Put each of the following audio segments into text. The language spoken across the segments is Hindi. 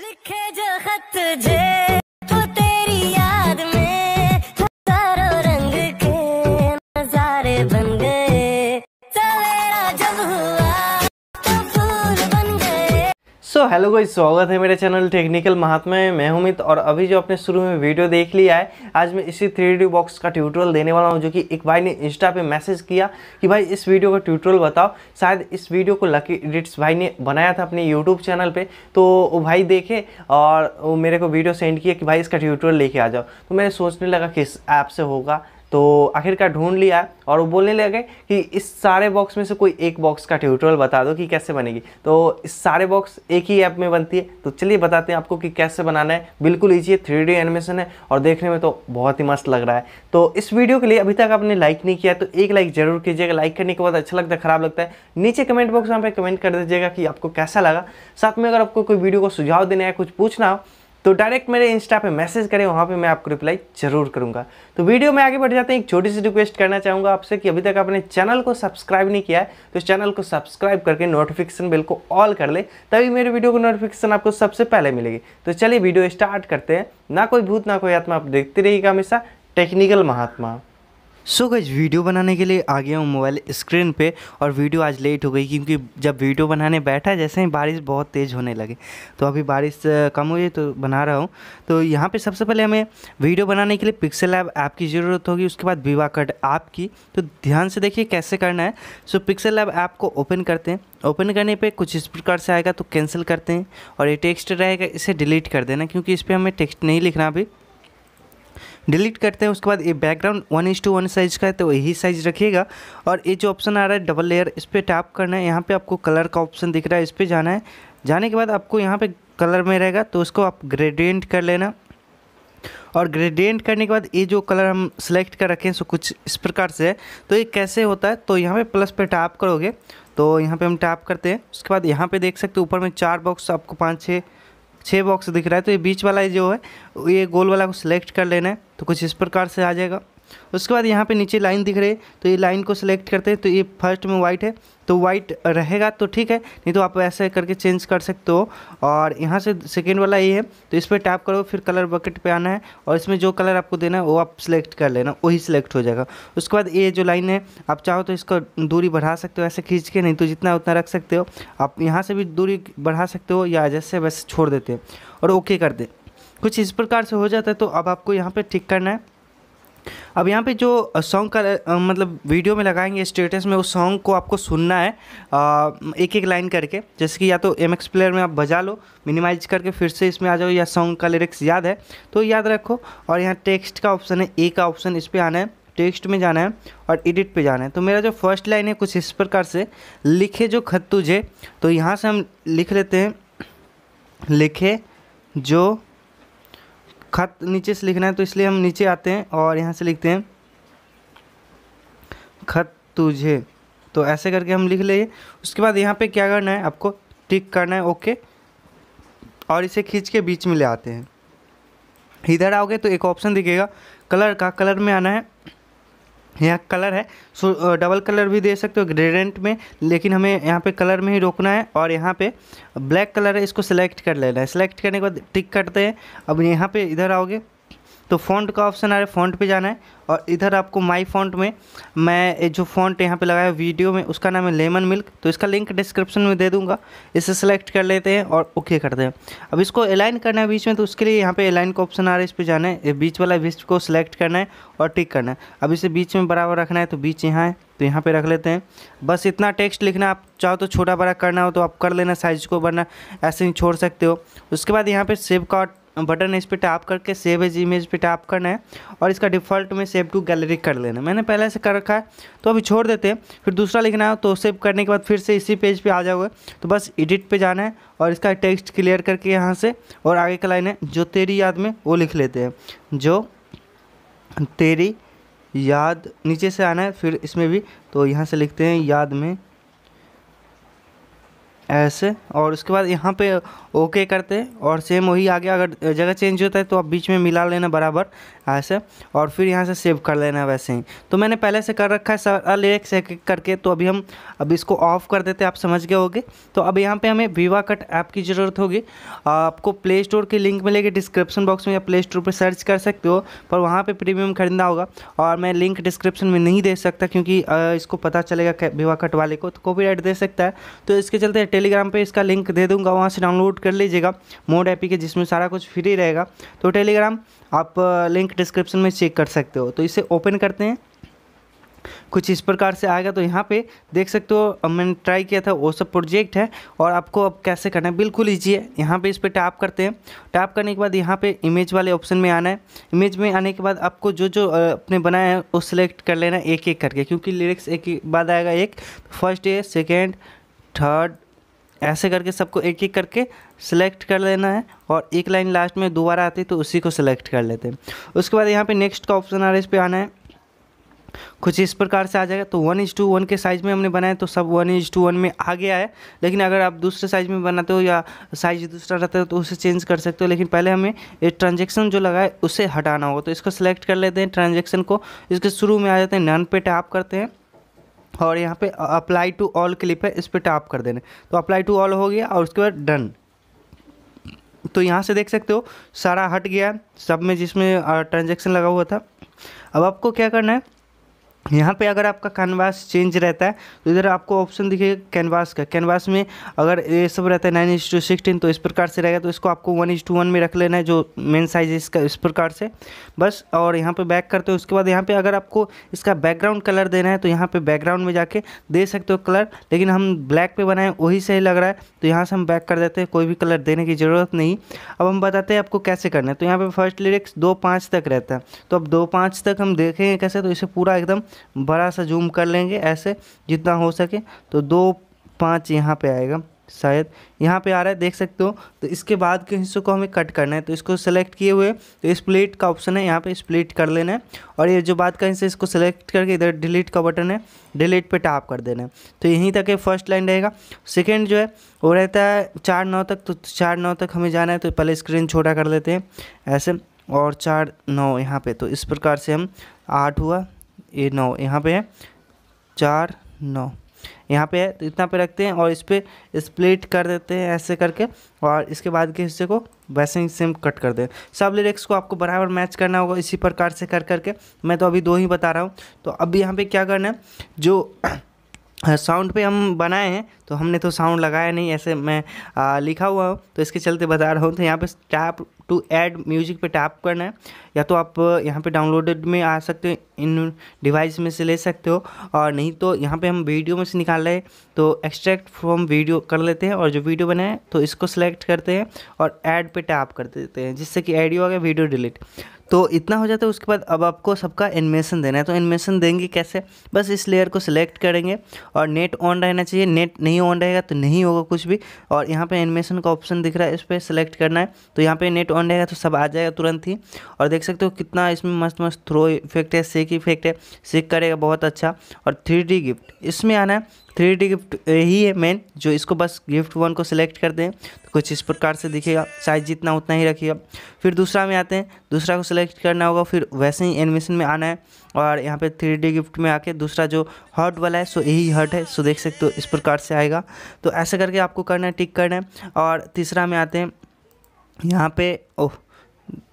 लिखे जो खत जे सो हेलो गाइस स्वागत है मेरे चैनल टेक्निकल महात्मा में मैं हूमित और अभी जो आपने शुरू में वीडियो देख लिया है आज मैं इसी थ्री बॉक्स का ट्यूटोरियल देने वाला हूँ जो कि एक भाई ने इंस्टा पे मैसेज किया कि भाई इस वीडियो का ट्यूटोरियल बताओ शायद इस वीडियो को लकी एडिट्स भाई ने बनाया था अपने यूट्यूब चैनल पर तो वो भाई देखे और वो मेरे को वीडियो सेंड किया कि भाई इसका ट्यूटोरियल लेके आ जाओ तो मैंने सोचने लगा किस ऐप से होगा तो आखिरकार ढूंढ लिया और वो बोलने लगे कि इस सारे बॉक्स में से कोई एक बॉक्स का ट्यूटोरियल बता दो कि कैसे बनेगी तो इस सारे बॉक्स एक ही ऐप में बनती है तो चलिए बताते हैं आपको कि कैसे बनाना है बिल्कुल ईजी है थ्री एनिमेशन है और देखने में तो बहुत ही मस्त लग रहा है तो इस वीडियो के लिए अभी तक आपने लाइक नहीं किया तो एक लाइक जरूर कीजिएगा लाइक करने के बाद अच्छा लगता है खराब लगता है नीचे कमेंट बॉक्स में आप कमेंट कर दीजिएगा कि आपको कैसा लगा साथ में अगर आपको कोई वीडियो को सुझाव देना है कुछ पूछना हो तो डायरेक्ट मेरे इंस्टा पे मैसेज करें वहाँ पे मैं आपको रिप्लाई जरूर करूँगा तो वीडियो में आगे बढ़ जाते हैं एक छोटी सी रिक्वेस्ट करना चाहूँगा आपसे कि अभी तक आपने चैनल को सब्सक्राइब नहीं किया है तो चैनल को सब्सक्राइब करके नोटिफिकेशन बिल को ऑल कर ले तभी मेरे वीडियो को नोटिफिकेशन आपको सबसे पहले मिलेगी तो चलिए वीडियो स्टार्ट करते हैं ना कोई भूत ना कोई आत्मा आप देखते रहिएगा हमेशा टेक्निकल महात्मा सो so गज वीडियो बनाने के लिए आ गया हूँ मोबाइल स्क्रीन पे और वीडियो आज लेट हो गई क्योंकि जब वीडियो बनाने बैठा जैसे ही बारिश बहुत तेज़ होने लगे तो अभी बारिश कम हुई तो बना रहा हूँ तो यहाँ पे सबसे पहले हमें वीडियो बनाने के लिए पिक्सेल ऐप ऐप की ज़रूरत होगी उसके बाद विवा कट ऐप की तो ध्यान से देखिए कैसे करना है सो पिक्सल ऐप ऐप को ओपन करते हैं ओपन करने पर कुछ इस प्रकार से आएगा तो कैंसिल करते हैं और ये टेक्स्ट रहेगा इसे डिलीट कर देना क्योंकि इस पर हमें टेक्स्ट नहीं लिखना अभी डिलीट करते हैं उसके बाद ये background one inch to one size का है तो यही साइज़ रखिएगा और ये जो ऑप्शन आ रहा है डबल लेयर इस पर टैप करना है यहाँ पर आपको कलर का ऑप्शन दिख रहा है इस पर जाना है जाने के बाद आपको यहाँ पर कलर में रहेगा तो उसको आप ग्रेडियंट कर लेना और ग्रेडियंट करने के बाद ये जो कलर हम सेलेक्ट कर रखें सो कुछ इस प्रकार से है तो ये कैसे होता है तो यहाँ पर प्लस पर टैप करोगे तो यहाँ पर हम टैप करते हैं उसके बाद यहाँ पर देख सकते हो ऊपर में चार बॉक्स आपको पाँच छः छः बॉक्स दिख रहा है तो ये बीच वाला जो है ये गोल वाला को सिलेक्ट कर लेना है तो कुछ इस प्रकार से आ जाएगा उसके बाद यहाँ पे नीचे लाइन दिख रही है तो ये लाइन को सिलेक्ट करते हैं तो ये फर्स्ट में वाइट है तो वाइट रहेगा तो ठीक है नहीं तो आप ऐसे करके चेंज कर सकते हो और यहाँ से सेकेंड वाला ये है तो इस पर टैप करो फिर कलर बकेट पे आना है और इसमें जो कलर आपको देना है वो आप सिलेक्ट कर लेना वही सिलेक्ट हो जाएगा उसके बाद ये जो लाइन है आप चाहो तो इसको दूरी बढ़ा सकते हो ऐसे खींच के नहीं तो जितना उतना रख सकते हो आप यहाँ से भी दूरी बढ़ा सकते हो या जैसे वैसे छोड़ देते हैं और ओके कर दे कुछ इस प्रकार से हो जाता है तो अब आपको यहाँ पर ठीक करना है अब यहाँ पे जो सॉन्ग का मतलब वीडियो में लगाएंगे स्टेटस में उस सॉन्ग को आपको सुनना है आ, एक एक लाइन करके जैसे कि या तो एम एक्स प्लेयर में आप बजा लो मिनिमाइज करके फिर से इसमें आ जाओ या सॉन्ग का लिरिक्स याद है तो याद रखो और यहाँ टेक्स्ट का ऑप्शन है ए का ऑप्शन इस पर आना है टेक्स्ट में जाना है और एडिट पे जाना है तो मेरा जो फर्स्ट लाइन है कुछ इस प्रकार से लिखे जो खत तुझे तो यहाँ से हम लिख लेते हैं लिखे जो खत नीचे से लिखना है तो इसलिए हम नीचे आते हैं और यहाँ से लिखते हैं खत तुझे तो ऐसे करके हम लिख लेंगे उसके बाद यहाँ पे क्या करना है आपको टिक करना है ओके और इसे खींच के बीच में ले आते हैं इधर आओगे तो एक ऑप्शन दिखेगा कलर का कलर में आना है यहाँ कलर है सो डबल कलर भी दे सकते हो ग्रेडेंट में लेकिन हमें यहाँ पे कलर में ही रोकना है और यहाँ पे ब्लैक कलर है इसको सेलेक्ट कर लेना है सेलेक्ट करने के बाद टिक करते हैं अब यहाँ पे इधर आओगे तो फ़ॉन्ट का ऑप्शन आ रहा है फ़ॉन्ट पे जाना है और इधर आपको माई फ़ॉन्ट में मैं जो फ़ॉन्ट यहाँ पे लगाया वीडियो में उसका नाम है लेमन मिल्क तो इसका लिंक डिस्क्रिप्शन में दे दूंगा इसे सेलेक्ट कर लेते हैं और ओके करते हैं अब इसको अलाइन करना है बीच में तो उसके लिए यहाँ पे अलाइन का ऑप्शन आ रहा है इस पर जाना है बीच वाला बीच को सिलेक्ट करना है और टिक करना है अब इसे बीच में बराबर रखना है तो बीच यहाँ है तो यहाँ पे रख लेते हैं बस इतना टेक्स्ट लिखना आप चाहो तो छोटा बड़ा करना हो तो आप कर लेना साइज को वरना ऐसे ही छोड़ सकते हो उसके बाद यहाँ पे सेव का बटन इस पर टैप करके सेव एज इमेज पे टैप करना है और इसका डिफ़ॉल्ट में सेव टू गैलरी कर लेना मैंने पहले से कर रखा है तो अभी छोड़ देते हैं फिर दूसरा लिखना है तो सेव करने के बाद फिर से इसी पेज पे आ जाओगे तो बस एडिट पे जाना है और इसका टेक्स्ट क्लियर करके यहाँ से और आगे का लाइन है जो तेरी याद में वो लिख लेते हैं जो तेरी याद नीचे से आना है फिर इसमें भी तो यहाँ से लिखते हैं याद में ऐसे और उसके बाद यहाँ पे ओके करते हैं और सेम वही आगे अगर जगह चेंज होता है तो आप बीच में मिला लेना बराबर ऐसे और फिर यहाँ से सेव कर लेना वैसे ही तो मैंने पहले से कर रखा है सारा लिरिक्स एक करके तो अभी हम अब इसको ऑफ़ कर देते आप समझ गए होगे तो अब यहाँ पे हमें वीवा कट ऐप की ज़रूरत होगी आपको प्ले स्टोर की लिंक मिलेगी डिस्क्रिप्शन बॉक्स में या प्ले स्टोर पर सर्च कर सकते हो पर वहाँ पर प्रीमियम खरीदना होगा और मैं लिंक डिस्क्रिप्शन में नहीं दे सकता क्योंकि इसको पता चलेगा वीवा कट वाले को तो कॉपी दे सकता है तो इसके चलते टेलीग्राम पे इसका लिंक दे दूंगा वहाँ से डाउनलोड कर लीजिएगा मोड एपी के जिसमें सारा कुछ फ्री रहेगा तो टेलीग्राम आप लिंक डिस्क्रिप्शन में चेक कर सकते हो तो इसे ओपन करते हैं कुछ इस प्रकार से आएगा तो यहाँ पे देख सकते हो मैंने ट्राई किया था वो सब प्रोजेक्ट है और आपको अब कैसे करना है बिल्कुल ईजी है यहाँ पे इस पर टैप करते हैं टैप करने के बाद यहाँ पे इमेज वाले ऑप्शन में आना है इमेज में आने के बाद आपको जो जो अपने बनाया है वो सिलेक्ट कर लेना है एक एक करके क्योंकि लिरिक्स एक बाद आएगा एक फर्स्ट ए सेकेंड थर्ड ऐसे करके सबको एक एक करके सेलेक्ट कर लेना है और एक लाइन लास्ट में दोबारा आती है तो उसी को सिलेक्ट कर लेते हैं उसके बाद यहाँ पे नेक्स्ट का ऑप्शन आ रहा है इस पर आना है कुछ इस प्रकार से आ जाएगा तो वन इज टू वन के साइज़ में हमने बनाया तो सब वन इज टू वन में आ गया है लेकिन अगर आप दूसरे साइज़ में बनाते हो या साइज़ दूसरा रहता है तो उसे चेंज कर सकते हो लेकिन पहले हमें ये ट्रांजेक्शन जो लगा है उसे हटाना होगा तो इसको सेलेक्ट कर लेते हैं ट्रांजेक्शन को इसके शुरू में आ जाते हैं नन पे टैप करते हैं और यहाँ पे अप्लाई टू ऑल क्लिप है इस पर टैप कर देने तो अप्लाई टू ऑल हो गया और उसके बाद डन तो यहाँ से देख सकते हो सारा हट गया सब में जिसमें ट्रांजेक्शन लगा हुआ था अब आपको क्या करना है यहाँ पे अगर आपका कैनवास चेंज रहता है तो इधर आपको ऑप्शन दिखेगा कैनवास का कैनवास में अगर ये सब रहता है नाइन इंच टू सिक्सटीन तो इस प्रकार से रहेगा तो इसको आपको वन इंच टू वन में रख लेना है जो मेन साइज इसका इस प्रकार से बस और यहाँ पे बैक करते हो उसके बाद यहाँ पे अगर आपको इसका बैकग्राउंड कलर देना है तो यहाँ पर बैकग्राउंड में जाके दे सकते हो कलर लेकिन हम ब्लैक पर बनाएँ वही सही लग रहा है तो यहाँ से हम बैक कर देते हैं कोई भी कलर देने की ज़रूरत नहीं अब हम बताते हैं आपको कैसे करना है तो यहाँ पर फर्स्ट लिरिक्स दो पाँच तक रहता है तो अब दो पाँच तक हम देखेंगे कैसे तो इसे पूरा एकदम बड़ा सा जूम कर लेंगे ऐसे जितना हो सके तो दो पाँच यहाँ पे आएगा शायद यहाँ पे आ रहा है देख सकते हो तो इसके बाद के हिस्सों को हमें कट करना है तो इसको सेलेक्ट किए हुए तो स्प्लिट का ऑप्शन है यहाँ पे स्प्लिट कर लेना है और ये जो बात का हिस्सा इसको सेलेक्ट करके इधर डिलीट का बटन है डिलीट पे टैप कर देना है तो यहीं तक ये फर्स्ट लाइन रहेगा सेकेंड जो है वो रहता है चार नौ तक तो चार नौ तक हमें जाना है तो पहले स्क्रीन छोटा कर लेते हैं ऐसे और चार नौ यहाँ पर तो इस प्रकार से हम आठ हुआ ए नौ यहाँ पे है चार नौ यहाँ पे है तो इतना पे रखते हैं और इस पर स्प्लिट कर देते हैं ऐसे करके और इसके बाद के हिस्से को वैसे ही सेम कट कर दें सब लिरिक्स को आपको बराबर मैच करना होगा इसी प्रकार से कर करके मैं तो अभी दो ही बता रहा हूँ तो अभी यहाँ पे क्या करना है जो साउंड पे हम बनाए हैं तो हमने तो साउंड लगाया नहीं ऐसे मैं आ, लिखा हुआ हूँ तो इसके चलते बता रहा हूँ तो यहाँ पे टैप टू ऐड म्यूजिक पे टैप करना है या तो आप यहाँ पे डाउनलोडेड में आ सकते हो इन डिवाइस में से ले सकते हो और नहीं तो यहाँ पे हम वीडियो में से निकाल रहे तो एक्सट्रैक्ट फ्रॉम वीडियो कर लेते हैं और जो वीडियो बनाए तो इसको सेलेक्ट करते हैं और ऐड पे टैप कर देते हैं जिससे कि ऐडियो आ गया वीडियो डिलीट तो इतना हो जाता है उसके बाद अब आपको सबका एनिमेशन देना है तो एनिमेशन देंगे कैसे बस इस लेयर को सिलेक्ट करेंगे और नेट ऑन रहना चाहिए नेट नहीं नहीं ऑन रहेगा तो नहीं होगा कुछ भी और यहाँ पे एनिमेशन का ऑप्शन दिख रहा है इस पर सेलेक्ट करना है तो यहाँ पे नेट ऑन रहेगा तो सब आ जाएगा तुरंत ही और देख सकते हो कितना इसमें मस्त मस्त थ्रो इफेक्ट है सेक इफेक्ट है सेक करेगा बहुत अच्छा और थ्री गिफ्ट इसमें आना है थ्री डी गिफ्ट यही है मेन जो इसको बस गिफ्ट वन को सिलेक्ट करते हैं तो कुछ इस प्रकार से दिखेगा साइज जितना उतना ही रखिएगा फिर दूसरा में आते हैं दूसरा को सिलेक्ट करना होगा फिर वैसे ही एनिमेशन में आना है और यहाँ पे थ्री डी गिफ्ट में आके दूसरा जो हॉट वाला है सो यही हॉट है सो देख सकते हो इस प्रकार से आएगा तो ऐसा करके आपको करना है टिक करना है और तीसरा में आते हैं यहाँ पे ओह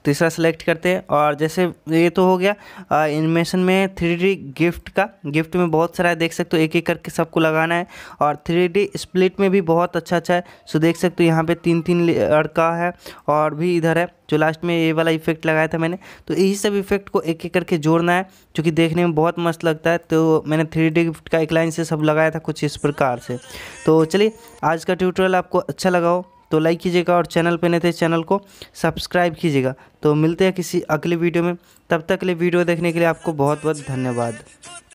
तीसरा सेलेक्ट करते हैं और जैसे ये तो हो गया एनिमेशन में थ्री गिफ्ट का गिफ्ट में बहुत सारा है देख सकते हो एक एक करके सबको लगाना है और थ्री स्प्लिट में भी बहुत अच्छा अच्छा है सो देख सकते हो यहाँ पे तीन तीन लड़का है और भी इधर है जो लास्ट में ये वाला इफेक्ट लगाया था मैंने तो यही सब इफेक्ट को एक एक करके जोड़ना है जो कि देखने में बहुत मस्त लगता है तो मैंने थ्री गिफ्ट का एक लाइन से सब लगाया था कुछ इस प्रकार से तो चलिए आज का ट्यूटोरियल आपको अच्छा लगा हो तो लाइक कीजिएगा और चैनल पर नहीं थे चैनल को सब्सक्राइब कीजिएगा तो मिलते हैं किसी अगले वीडियो में तब तक के लिए वीडियो देखने के लिए आपको बहुत बहुत धन्यवाद